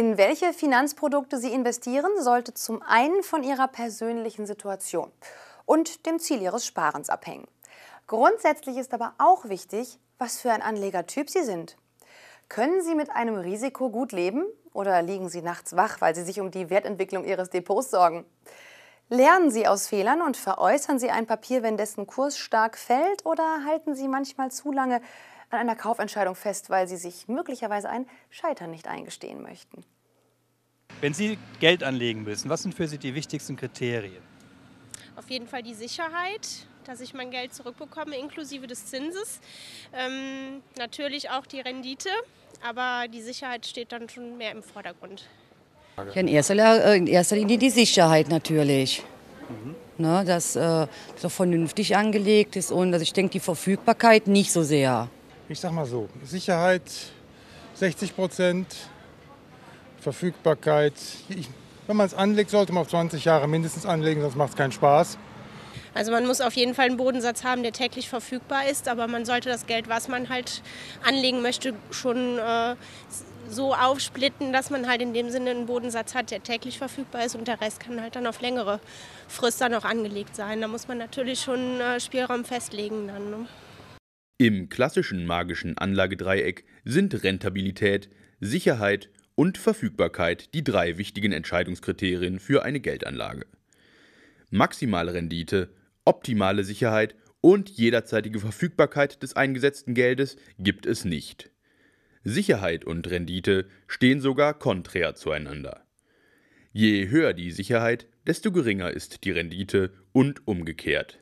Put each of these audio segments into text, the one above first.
In welche Finanzprodukte Sie investieren, sollte zum einen von Ihrer persönlichen Situation und dem Ziel Ihres Sparens abhängen. Grundsätzlich ist aber auch wichtig, was für ein Anlegertyp Sie sind. Können Sie mit einem Risiko gut leben oder liegen Sie nachts wach, weil Sie sich um die Wertentwicklung Ihres Depots sorgen? Lernen Sie aus Fehlern und veräußern Sie ein Papier, wenn dessen Kurs stark fällt oder halten Sie manchmal zu lange an einer Kaufentscheidung fest, weil sie sich möglicherweise ein Scheitern nicht eingestehen möchten. Wenn Sie Geld anlegen müssen, was sind für Sie die wichtigsten Kriterien? Auf jeden Fall die Sicherheit, dass ich mein Geld zurückbekomme, inklusive des Zinses. Ähm, natürlich auch die Rendite, aber die Sicherheit steht dann schon mehr im Vordergrund. In erster, äh, in erster Linie die Sicherheit natürlich. Mhm. Ne, dass äh, so vernünftig angelegt ist und also ich denke die Verfügbarkeit nicht so sehr ich sag mal so, Sicherheit 60 Prozent, Verfügbarkeit. Ich, wenn man es anlegt, sollte man auf 20 Jahre mindestens anlegen, sonst macht es keinen Spaß. Also man muss auf jeden Fall einen Bodensatz haben, der täglich verfügbar ist, aber man sollte das Geld, was man halt anlegen möchte, schon äh, so aufsplitten, dass man halt in dem Sinne einen Bodensatz hat, der täglich verfügbar ist und der Rest kann halt dann auf längere Frist dann auch angelegt sein. Da muss man natürlich schon äh, Spielraum festlegen dann. Ne? Im klassischen magischen Anlagedreieck sind Rentabilität, Sicherheit und Verfügbarkeit die drei wichtigen Entscheidungskriterien für eine Geldanlage. Maximale Rendite, optimale Sicherheit und jederzeitige Verfügbarkeit des eingesetzten Geldes gibt es nicht. Sicherheit und Rendite stehen sogar konträr zueinander. Je höher die Sicherheit, desto geringer ist die Rendite und umgekehrt.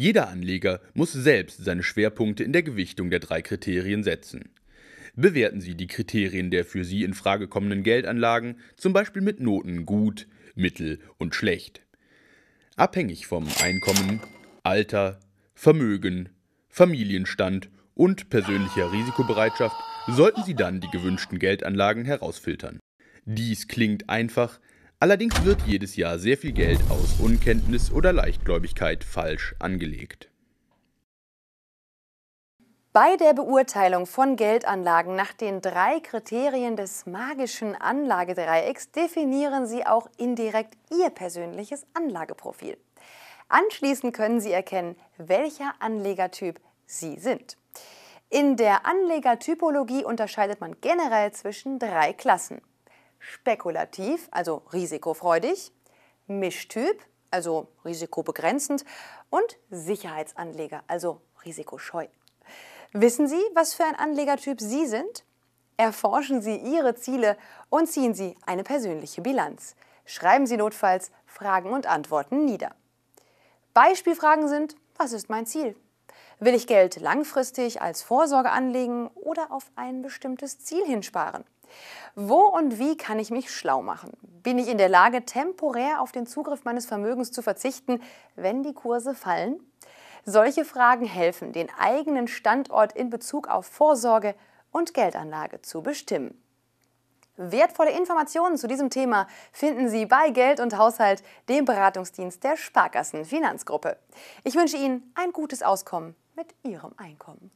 Jeder Anleger muss selbst seine Schwerpunkte in der Gewichtung der drei Kriterien setzen. Bewerten Sie die Kriterien der für Sie in Frage kommenden Geldanlagen, zum Beispiel mit Noten gut, mittel und schlecht. Abhängig vom Einkommen, Alter, Vermögen, Familienstand und persönlicher Risikobereitschaft sollten Sie dann die gewünschten Geldanlagen herausfiltern. Dies klingt einfach, Allerdings wird jedes Jahr sehr viel Geld aus Unkenntnis oder Leichtgläubigkeit falsch angelegt. Bei der Beurteilung von Geldanlagen nach den drei Kriterien des magischen Anlagedreiecks definieren Sie auch indirekt Ihr persönliches Anlageprofil. Anschließend können Sie erkennen, welcher Anlegertyp Sie sind. In der Anlegertypologie unterscheidet man generell zwischen drei Klassen spekulativ, also risikofreudig, Mischtyp, also risikobegrenzend und Sicherheitsanleger, also risikoscheu. Wissen Sie, was für ein Anlegertyp Sie sind? Erforschen Sie Ihre Ziele und ziehen Sie eine persönliche Bilanz. Schreiben Sie notfalls Fragen und Antworten nieder. Beispielfragen sind, was ist mein Ziel? Will ich Geld langfristig als Vorsorge anlegen oder auf ein bestimmtes Ziel hinsparen? Wo und wie kann ich mich schlau machen? Bin ich in der Lage, temporär auf den Zugriff meines Vermögens zu verzichten, wenn die Kurse fallen? Solche Fragen helfen, den eigenen Standort in Bezug auf Vorsorge und Geldanlage zu bestimmen. Wertvolle Informationen zu diesem Thema finden Sie bei Geld und Haushalt, dem Beratungsdienst der Sparkassen Finanzgruppe. Ich wünsche Ihnen ein gutes Auskommen mit Ihrem Einkommen.